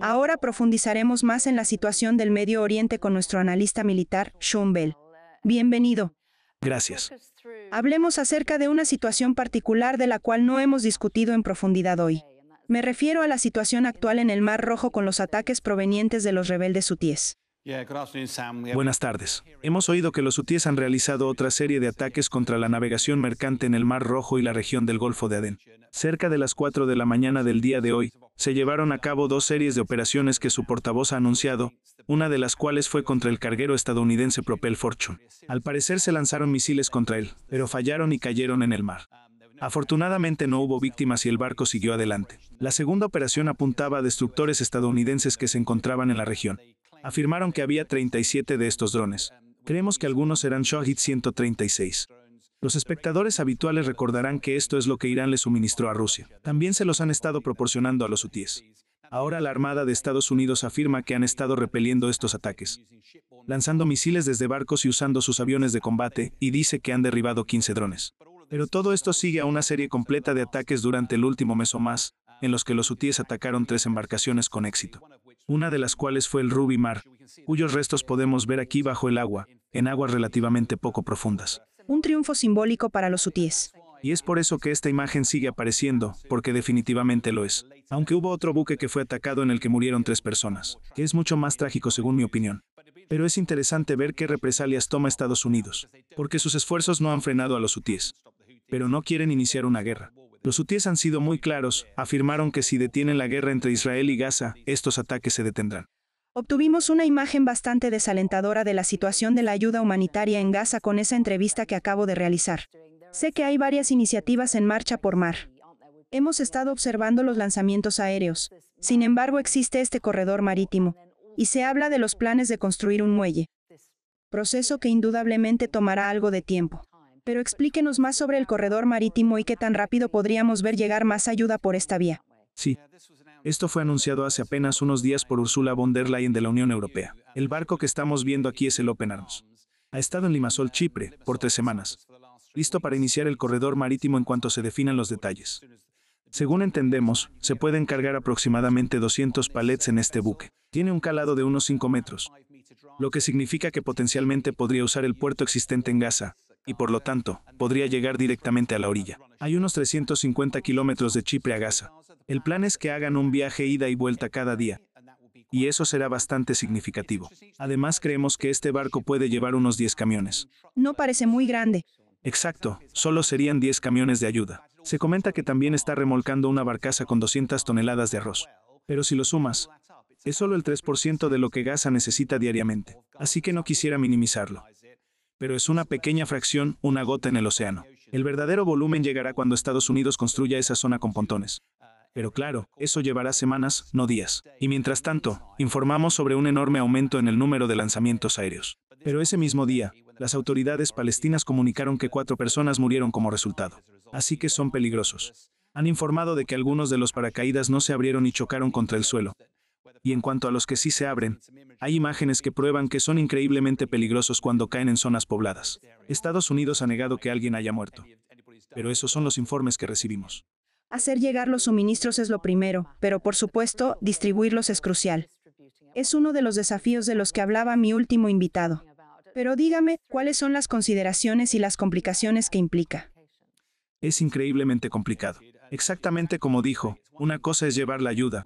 Ahora profundizaremos más en la situación del Medio Oriente con nuestro analista militar, Sean Bell. Bienvenido. Gracias. Hablemos acerca de una situación particular de la cual no hemos discutido en profundidad hoy. Me refiero a la situación actual en el Mar Rojo con los ataques provenientes de los rebeldes hutíes. Buenas tardes. Hemos oído que los hutíes han realizado otra serie de ataques contra la navegación mercante en el Mar Rojo y la región del Golfo de Adén. Cerca de las 4 de la mañana del día de hoy, se llevaron a cabo dos series de operaciones que su portavoz ha anunciado, una de las cuales fue contra el carguero estadounidense Propel Fortune. Al parecer se lanzaron misiles contra él, pero fallaron y cayeron en el mar. Afortunadamente no hubo víctimas y el barco siguió adelante. La segunda operación apuntaba a destructores estadounidenses que se encontraban en la región afirmaron que había 37 de estos drones. Creemos que algunos eran Shahid 136. Los espectadores habituales recordarán que esto es lo que Irán le suministró a Rusia. También se los han estado proporcionando a los hutíes. Ahora la Armada de Estados Unidos afirma que han estado repeliendo estos ataques, lanzando misiles desde barcos y usando sus aviones de combate, y dice que han derribado 15 drones. Pero todo esto sigue a una serie completa de ataques durante el último mes o más, en los que los hutíes atacaron tres embarcaciones con éxito una de las cuales fue el Ruby Mar, cuyos restos podemos ver aquí bajo el agua, en aguas relativamente poco profundas. Un triunfo simbólico para los hutíes. Y es por eso que esta imagen sigue apareciendo, porque definitivamente lo es. Aunque hubo otro buque que fue atacado en el que murieron tres personas, que es mucho más trágico según mi opinión. Pero es interesante ver qué represalias toma Estados Unidos, porque sus esfuerzos no han frenado a los hutíes, pero no quieren iniciar una guerra. Los hutíes han sido muy claros, afirmaron que si detienen la guerra entre Israel y Gaza, estos ataques se detendrán. Obtuvimos una imagen bastante desalentadora de la situación de la ayuda humanitaria en Gaza con esa entrevista que acabo de realizar. Sé que hay varias iniciativas en marcha por mar. Hemos estado observando los lanzamientos aéreos. Sin embargo, existe este corredor marítimo. Y se habla de los planes de construir un muelle. Proceso que indudablemente tomará algo de tiempo. Pero explíquenos más sobre el corredor marítimo y qué tan rápido podríamos ver llegar más ayuda por esta vía. Sí. Esto fue anunciado hace apenas unos días por Ursula von der Leyen de la Unión Europea. El barco que estamos viendo aquí es el Open Arms. Ha estado en Limasol, Chipre, por tres semanas. Listo para iniciar el corredor marítimo en cuanto se definan los detalles. Según entendemos, se pueden cargar aproximadamente 200 palets en este buque. Tiene un calado de unos 5 metros, lo que significa que potencialmente podría usar el puerto existente en Gaza, y por lo tanto, podría llegar directamente a la orilla. Hay unos 350 kilómetros de Chipre a Gaza. El plan es que hagan un viaje ida y vuelta cada día, y eso será bastante significativo. Además, creemos que este barco puede llevar unos 10 camiones. No parece muy grande. Exacto, solo serían 10 camiones de ayuda. Se comenta que también está remolcando una barcaza con 200 toneladas de arroz. Pero si lo sumas, es solo el 3% de lo que Gaza necesita diariamente, así que no quisiera minimizarlo pero es una pequeña fracción, una gota en el océano. El verdadero volumen llegará cuando Estados Unidos construya esa zona con pontones. Pero claro, eso llevará semanas, no días. Y mientras tanto, informamos sobre un enorme aumento en el número de lanzamientos aéreos. Pero ese mismo día, las autoridades palestinas comunicaron que cuatro personas murieron como resultado. Así que son peligrosos. Han informado de que algunos de los paracaídas no se abrieron y chocaron contra el suelo, y en cuanto a los que sí se abren, hay imágenes que prueban que son increíblemente peligrosos cuando caen en zonas pobladas. Estados Unidos ha negado que alguien haya muerto, pero esos son los informes que recibimos. Hacer llegar los suministros es lo primero, pero por supuesto, distribuirlos es crucial. Es uno de los desafíos de los que hablaba mi último invitado. Pero dígame, ¿cuáles son las consideraciones y las complicaciones que implica? Es increíblemente complicado. Exactamente como dijo, una cosa es llevar la ayuda,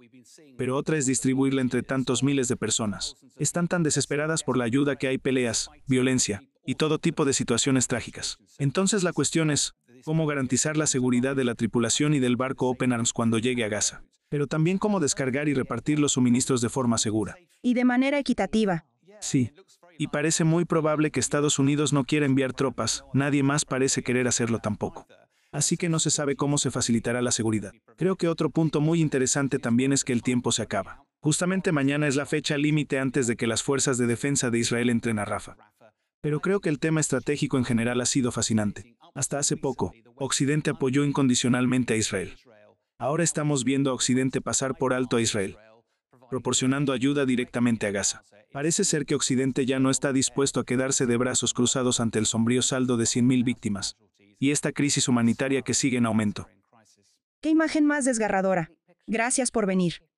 pero otra es distribuirla entre tantos miles de personas. Están tan desesperadas por la ayuda que hay peleas, violencia y todo tipo de situaciones trágicas. Entonces la cuestión es, ¿cómo garantizar la seguridad de la tripulación y del barco Open Arms cuando llegue a Gaza? Pero también cómo descargar y repartir los suministros de forma segura. Y de manera equitativa. Sí. Y parece muy probable que Estados Unidos no quiera enviar tropas, nadie más parece querer hacerlo tampoco así que no se sabe cómo se facilitará la seguridad. Creo que otro punto muy interesante también es que el tiempo se acaba. Justamente mañana es la fecha límite antes de que las fuerzas de defensa de Israel entren a Rafa. Pero creo que el tema estratégico en general ha sido fascinante. Hasta hace poco, Occidente apoyó incondicionalmente a Israel. Ahora estamos viendo a Occidente pasar por alto a Israel, proporcionando ayuda directamente a Gaza. Parece ser que Occidente ya no está dispuesto a quedarse de brazos cruzados ante el sombrío saldo de 100.000 víctimas, y esta crisis humanitaria que sigue en aumento. Qué imagen más desgarradora. Gracias por venir.